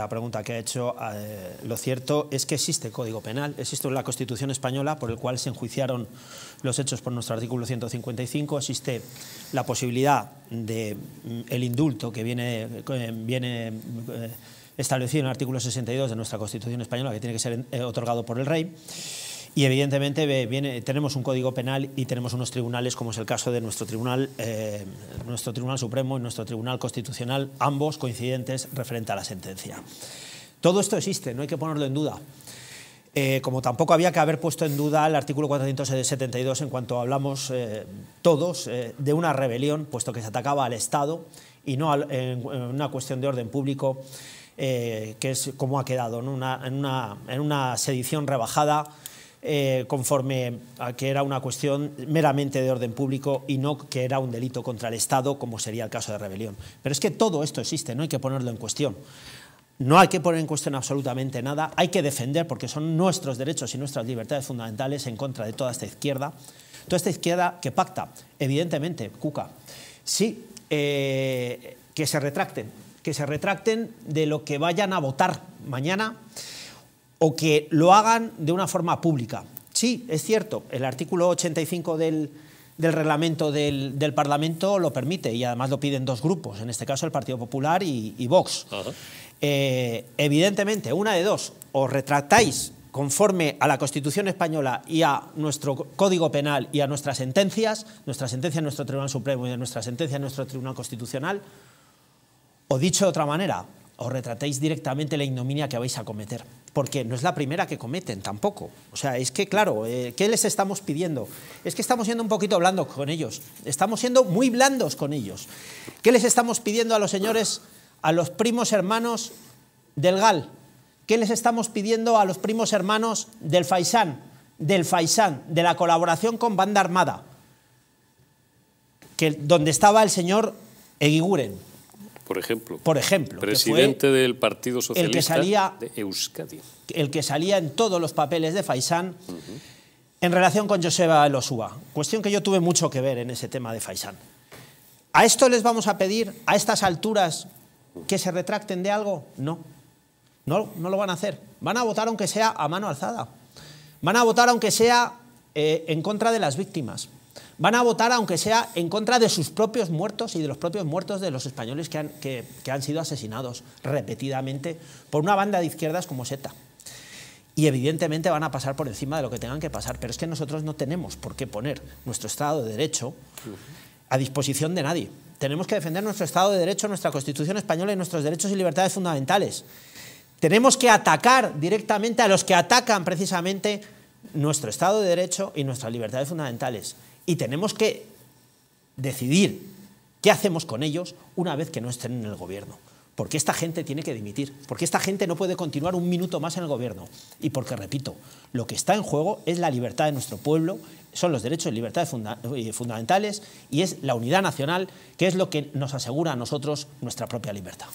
La pregunta que ha hecho, eh, lo cierto es que existe Código Penal, existe la Constitución española por el cual se enjuiciaron los hechos por nuestro artículo 155, existe la posibilidad de mm, el indulto que viene, eh, viene eh, establecido en el artículo 62 de nuestra Constitución española, que tiene que ser otorgado por el rey. Y evidentemente tenemos un código penal y tenemos unos tribunales, como es el caso de nuestro tribunal, eh, nuestro tribunal supremo y nuestro tribunal constitucional, ambos coincidentes referente a la sentencia. Todo esto existe, no hay que ponerlo en duda. Eh, como tampoco había que haber puesto en duda el artículo 472 en cuanto hablamos eh, todos de una rebelión, puesto que se atacaba al Estado y no en una cuestión de orden público, que es como ha quedado, en, una, en una sedición rebajada eh, conforme a que era una cuestión meramente de orden público y no que era un delito contra el Estado, como sería el caso de rebelión. Pero es que todo esto existe, no hay que ponerlo en cuestión. No hay que poner en cuestión absolutamente nada, hay que defender, porque son nuestros derechos y nuestras libertades fundamentales en contra de toda esta izquierda. Toda esta izquierda que pacta, evidentemente, Cuca. Sí, eh, que se retracten, que se retracten de lo que vayan a votar mañana o que lo hagan de una forma pública. Sí, es cierto, el artículo 85 del, del reglamento del, Parlamento lo permite y además lo piden dos grupos, en este caso el Partido Popular y, Vox. Eh, evidentemente, una de dos, os retractáis conforme a la Constitución española y a nuestro Código Penal y a nuestras sentencias, nuestra sentencia en nuestro Tribunal Supremo y nuestra sentencia en nuestro Tribunal Constitucional, o dicho de otra manera, os retratéis directamente la ignominia que vais a cometer. Porque no es la primera que cometen tampoco. O sea, es que, claro, eh, ¿qué les estamos pidiendo? Es que estamos siendo un poquito blandos con ellos. Estamos siendo muy blandos con ellos. ¿Qué les estamos pidiendo a los señores, a los primos hermanos del GAL? ¿Qué les estamos pidiendo a los primos hermanos del Faisán? Del Faisán, de la colaboración con banda armada. Que, donde estaba el señor Eguiguren por ejemplo. Por Presidente del Partido Socialista de Euskadi. El que salía en todos los papeles de Faisán en relación con Joseba Elosúa. Cuestión que yo tuve mucho que ver en ese tema de Faisán. ¿A esto les vamos a pedir, a estas alturas, que se retracten de algo? No. No, no lo van a hacer. Van a votar aunque sea a mano alzada. Van a votar aunque sea eh, en contra de las víctimas van a votar aunque sea en contra de sus propios muertos y de los propios muertos de los españoles que han, sido asesinados repetidamente por una banda de izquierdas como SETA. Y evidentemente van a pasar por encima de lo que tengan que pasar, pero es que nosotros no tenemos por qué poner nuestro Estado de Derecho a disposición de nadie. Tenemos que defender nuestro Estado de Derecho, nuestra Constitución española y nuestros derechos y libertades fundamentales. Tenemos que atacar directamente a los que atacan precisamente nuestro Estado de Derecho y nuestras libertades fundamentales y tenemos que decidir qué hacemos con ellos una vez que no estén en el gobierno. Porque esta gente tiene que dimitir, porque esta gente no puede continuar un minuto más en el gobierno. Y porque, repito, lo que está en juego es la libertad de nuestro pueblo, son los derechos y libertades eh, fundamentales y es la unidad nacional, que es lo que nos asegura a nosotros nuestra propia libertad.